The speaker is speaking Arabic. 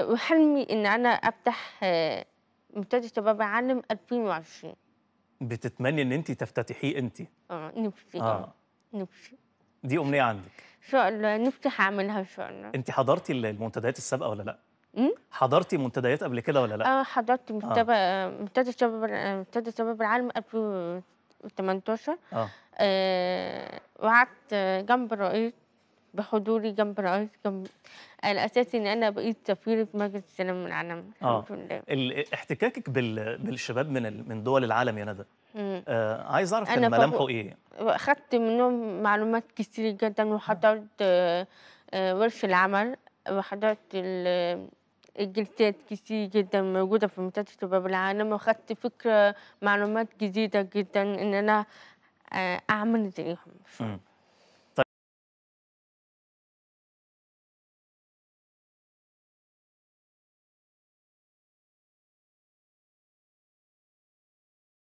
وحلمي ان انا افتح آه، منتدى شباب العالم 2020 بتتمني ان انت تفتتحيه انت اه نفسي اه نفسي دي امنيه عندك ان شاء الله نفسي هعملها ان شاء الله انت حضرتي المنتديات السابقه ولا لا حضرتي منتديات قبل كده ولا لا اه حضرت منتدى آه. آه، منتدى شباب آه، منتدى شباب العالم 2018 اه, آه. وقعدت جنب الرئيس بحضوري جنب رئيس جنب الاساس ان انا بقيت سفيره مجلس السلام العالمي اه احتكاكك بال... بالشباب من من دول العالم يا ندى آه عايز اعرف كان ملامحه ايه اخذت منهم معلومات كتير جدا وحضرت آه آه ورش العمل وحضرت الجلسات كتير جدا موجودة في منتدى شباب العالم وخدت فكرة معلومات جديدة جدا إن أنا آه، أعمل زيهم.